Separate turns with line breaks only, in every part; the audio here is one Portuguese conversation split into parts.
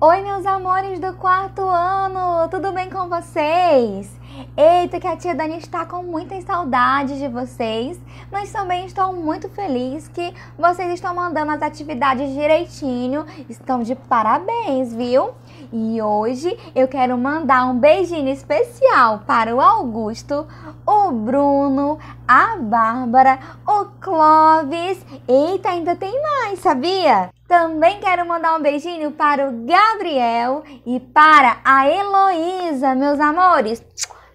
Oi, meus amores do quarto ano, tudo bem com vocês? Eita, que a tia Dani está com muitas saudades de vocês, mas também estou muito feliz que vocês estão mandando as atividades direitinho, estão de parabéns, viu? E hoje eu quero mandar um beijinho especial para o Augusto, o Bruno, a Bárbara, o Clóvis. Eita, ainda tem mais, sabia? Também quero mandar um beijinho para o Gabriel e para a Heloísa, meus amores.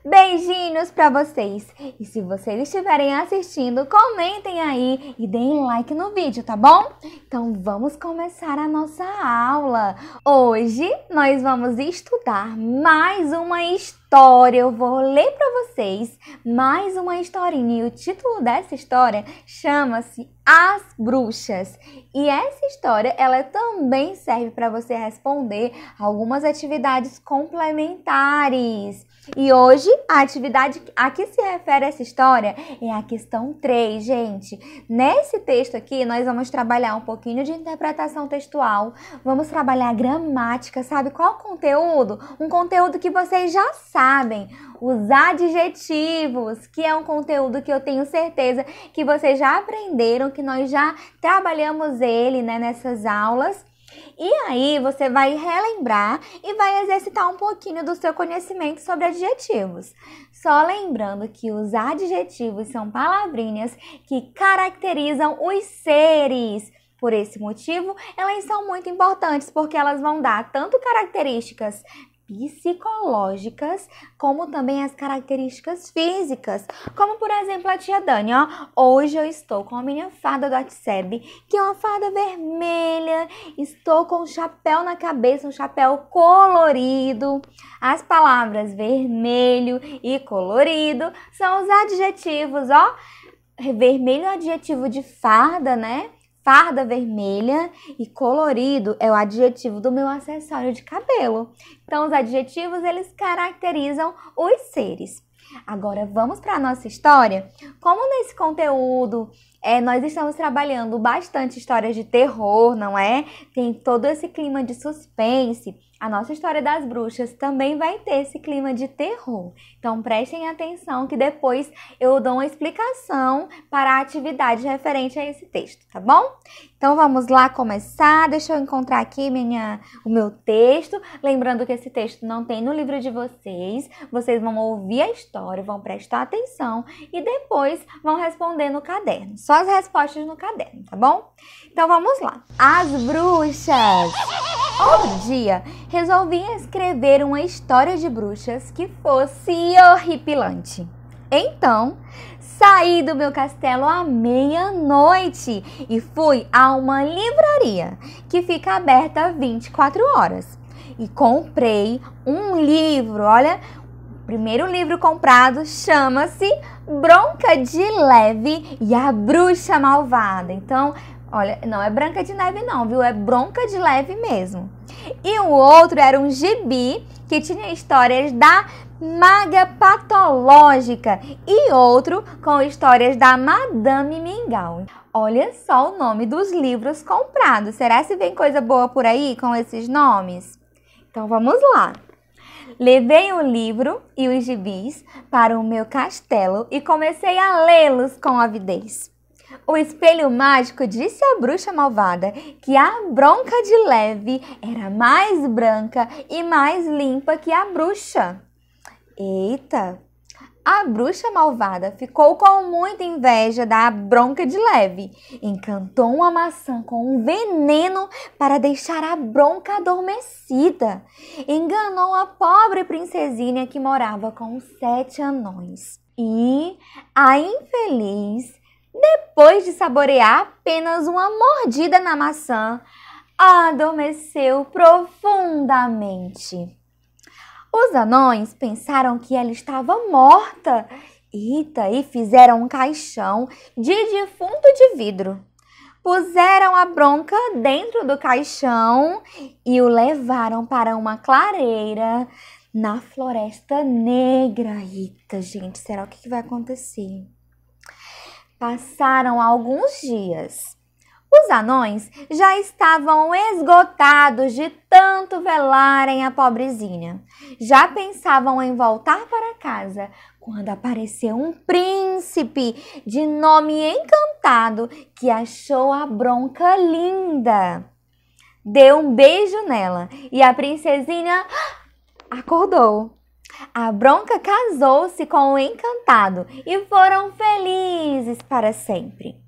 Beijinhos para vocês! E se vocês estiverem assistindo, comentem aí e deem like no vídeo, tá bom? Então vamos começar a nossa aula. Hoje nós vamos estudar mais uma história história, eu vou ler para vocês mais uma historinha. E o título dessa história chama-se As Bruxas. E essa história, ela também serve para você responder algumas atividades complementares. E hoje, a atividade a que se refere essa história é a questão 3, gente. Nesse texto aqui, nós vamos trabalhar um pouquinho de interpretação textual, vamos trabalhar gramática, sabe qual conteúdo? Um conteúdo que vocês já sabem sabem, os adjetivos, que é um conteúdo que eu tenho certeza que vocês já aprenderam, que nós já trabalhamos ele né, nessas aulas. E aí você vai relembrar e vai exercitar um pouquinho do seu conhecimento sobre adjetivos. Só lembrando que os adjetivos são palavrinhas que caracterizam os seres. Por esse motivo, elas são muito importantes porque elas vão dar tanto características psicológicas, como também as características físicas, como por exemplo a tia Dani, ó. Hoje eu estou com a minha fada do WhatsApp, que é uma fada vermelha, estou com um chapéu na cabeça, um chapéu colorido. As palavras vermelho e colorido são os adjetivos, ó. Vermelho é adjetivo de farda, né? farda vermelha e colorido é o adjetivo do meu acessório de cabelo. Então, os adjetivos eles caracterizam os seres. Agora vamos para a nossa história. Como nesse conteúdo é, nós estamos trabalhando bastante histórias de terror, não é? Tem todo esse clima de suspense. A nossa história das bruxas também vai ter esse clima de terror. Então prestem atenção que depois eu dou uma explicação para a atividade referente a esse texto, tá bom? Então vamos lá começar. Deixa eu encontrar aqui minha, o meu texto. Lembrando que esse texto não tem no livro de vocês. Vocês vão ouvir a história, vão prestar atenção e depois vão responder no caderno. Só só as respostas no caderno, tá bom? Então vamos lá. As bruxas. Um dia, resolvi escrever uma história de bruxas que fosse horripilante. Então, saí do meu castelo à meia-noite e fui a uma livraria que fica aberta 24 horas. E comprei um livro, olha, primeiro livro comprado chama-se Bronca de Leve e a Bruxa Malvada. Então, olha, não é Branca de Neve não, viu? É Bronca de Leve mesmo. E o outro era um gibi que tinha histórias da Maga Patológica e outro com histórias da Madame Mingau. Olha só o nome dos livros comprados. Será se vem coisa boa por aí com esses nomes? Então vamos lá. Levei o livro e os gibis para o meu castelo e comecei a lê-los com avidez. O espelho mágico disse à bruxa malvada que a bronca de leve era mais branca e mais limpa que a bruxa. Eita, a bruxa malvada ficou com muita inveja da bronca de leve. Encantou uma maçã com um veneno para deixar a bronca adormecida. Enganou a pobre princesinha que morava com sete anões. E a infeliz, depois de saborear apenas uma mordida na maçã, adormeceu profundamente. Os anões pensaram que ela estava morta Eita, e fizeram um caixão de defunto de vidro. Puseram a bronca dentro do caixão e o levaram para uma clareira na Floresta Negra. Eita, gente, será o que vai acontecer? Passaram alguns dias os anões já estavam esgotados de tanto velarem a pobrezinha. Já pensavam em voltar para casa quando apareceu um príncipe de nome encantado que achou a bronca linda. Deu um beijo nela e a princesinha acordou. A bronca casou-se com o encantado e foram felizes para sempre.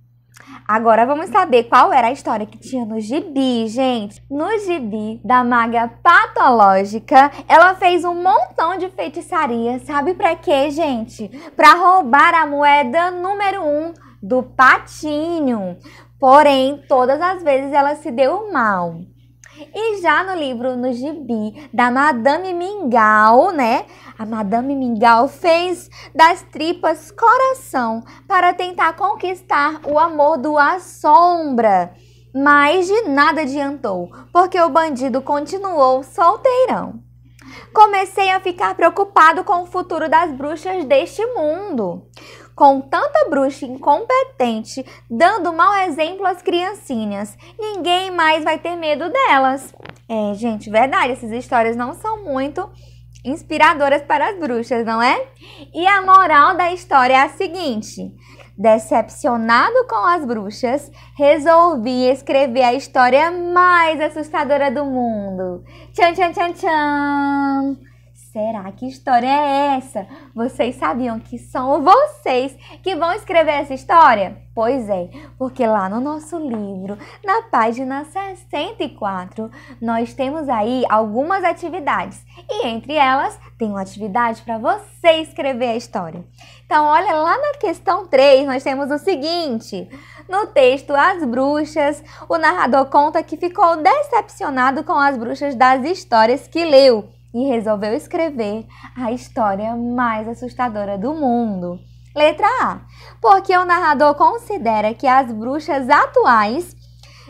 Agora vamos saber qual era a história que tinha no gibi, gente. No gibi da maga patológica, ela fez um montão de feitiçaria, sabe para quê, gente? Para roubar a moeda número 1 um do patinho. Porém, todas as vezes ela se deu mal. E já no livro, no gibi da Madame Mingau, né? A Madame Mingau fez das tripas coração para tentar conquistar o amor do A Sombra. Mas de nada adiantou, porque o bandido continuou solteirão. Comecei a ficar preocupado com o futuro das bruxas deste mundo com tanta bruxa incompetente dando mau exemplo às criancinhas. Ninguém mais vai ter medo delas. É, gente, verdade, essas histórias não são muito inspiradoras para as bruxas, não é? E a moral da história é a seguinte: decepcionado com as bruxas, resolvi escrever a história mais assustadora do mundo. Tchan, tchan, tchan, tchan! Será que história é essa? Vocês sabiam que são vocês que vão escrever essa história? Pois é, porque lá no nosso livro, na página 64, nós temos aí algumas atividades e entre elas tem uma atividade para você escrever a história. Então, olha lá na questão 3, nós temos o seguinte: no texto As Bruxas, o narrador conta que ficou decepcionado com as bruxas das histórias que leu e resolveu escrever a história mais assustadora do mundo. Letra A, porque o narrador considera que as bruxas atuais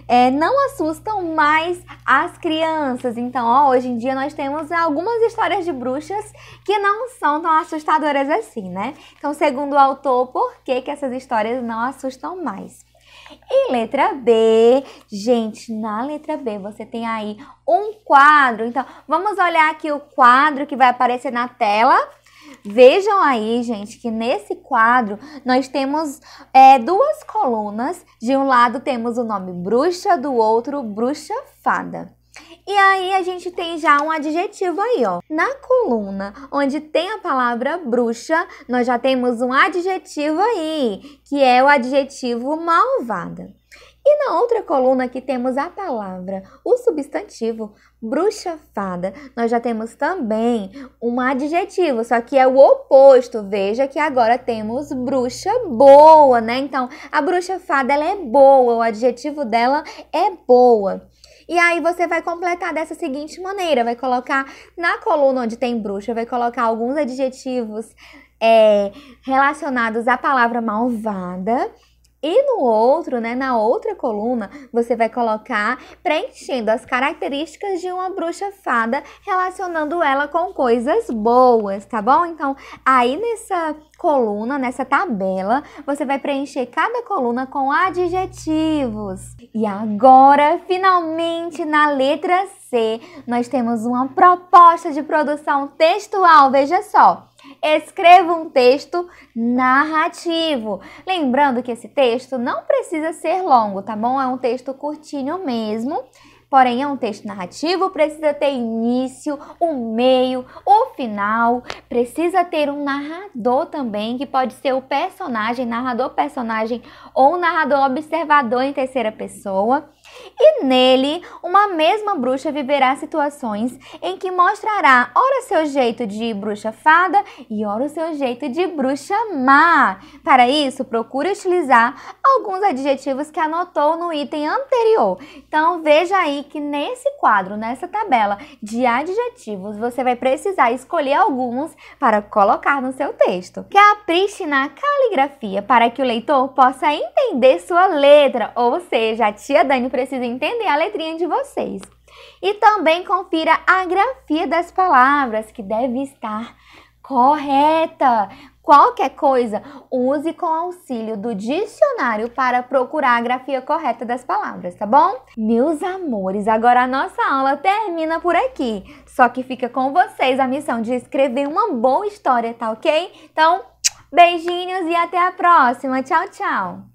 é, não assustam mais as crianças. Então, ó, hoje em dia nós temos algumas histórias de bruxas que não são tão assustadoras assim, né? Então, segundo o autor, por que, que essas histórias não assustam mais? E letra B, gente, na letra B você tem aí um quadro. Então, vamos olhar aqui o quadro que vai aparecer na tela. Vejam aí, gente, que nesse quadro nós temos é, duas colunas. De um lado temos o nome bruxa, do outro bruxa fada. E aí a gente tem já um adjetivo aí, ó. Na coluna onde tem a palavra bruxa, nós já temos um adjetivo aí, que é o adjetivo malvada. E na outra coluna que temos a palavra, o substantivo bruxa fada, nós já temos também um adjetivo, só que é o oposto. Veja que agora temos bruxa boa, né? Então, a bruxa fada ela é boa, o adjetivo dela é boa. E aí você vai completar dessa seguinte maneira: vai colocar na coluna onde tem bruxa, vai colocar alguns adjetivos é, relacionados à palavra malvada e no outro, né, na outra coluna, você vai colocar preenchendo as características de uma bruxa fada, relacionando ela com coisas boas, tá bom? Então, aí nessa coluna, nessa tabela, você vai preencher cada coluna com adjetivos. E agora, finalmente, na letra C, nós temos uma proposta de produção textual, veja só. Escreva um texto narrativo. Lembrando que esse texto não precisa ser longo, tá bom? É um texto curtinho mesmo. Porém, é um texto narrativo, precisa ter início, o um meio, o um final, precisa ter um narrador também, que pode ser o personagem, narrador-personagem ou narrador-observador em terceira pessoa. E nele, uma mesma bruxa viverá situações em que mostrará ora seu jeito de bruxa fada e ora o seu jeito de bruxa má. Para isso, procure utilizar alguns adjetivos que anotou no item anterior. Então, veja aí que nesse quadro, nessa tabela de adjetivos, você vai precisar escolher alguns para colocar no seu texto. Capriche na caligrafia para que o leitor possa entender sua letra, ou seja, a tia Dani precisa Precisa entender a letrinha de vocês. E também confira a grafia das palavras, que deve estar correta. Qualquer coisa, use com auxílio do dicionário para procurar a grafia correta das palavras, tá bom? Meus amores, agora a nossa aula termina por aqui. Só que fica com vocês a missão de escrever uma boa história, tá ok? Então, beijinhos e até a próxima. Tchau, tchau!